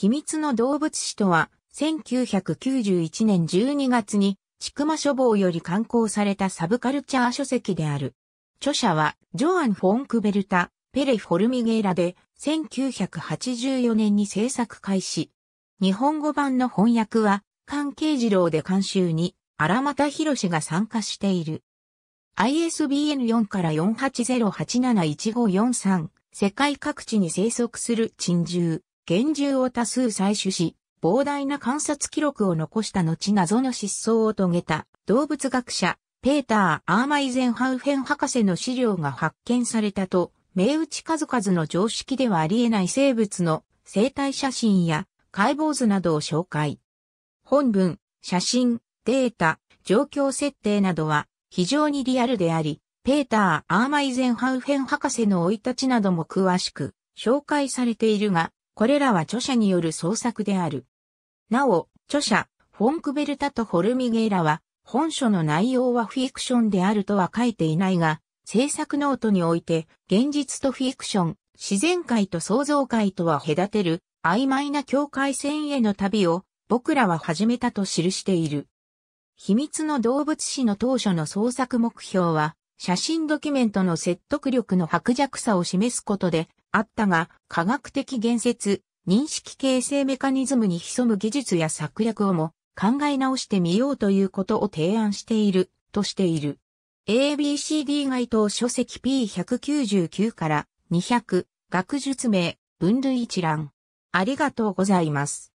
秘密の動物史とは、1991年12月に、ちくま書房より刊行されたサブカルチャー書籍である。著者は、ジョアン・フォンクベルタ、ペレ・フォルミゲーラで、1984年に制作開始。日本語版の翻訳は、関係二郎で監修に、荒又博が参加している。ISBN4 から4808715543、世界各地に生息する珍獣。厳重を多数採取し、膨大な観察記録を残した後謎の失踪を遂げた動物学者、ペーター・アーマイゼンハウフェン博士の資料が発見されたと、名打ち数々の常識ではあり得ない生物の生体写真や解剖図などを紹介。本文、写真、データ、状況設定などは非常にリアルであり、ペーター・アーマイゼンハウフェン博士の生い立ちなども詳しく紹介されているが、これらは著者による創作である。なお、著者、フォンクベルタとホルミゲーラは、本書の内容はフィクションであるとは書いていないが、制作ノートにおいて、現実とフィクション、自然界と創造界とは隔てる、曖昧な境界線への旅を、僕らは始めたと記している。秘密の動物史の当初の創作目標は、写真ドキュメントの説得力の薄弱さを示すことで、あったが、科学的言説、認識形成メカニズムに潜む技術や策略をも考え直してみようということを提案している、としている。ABCD 該当書籍 P199 から200、学術名、分類一覧。ありがとうございます。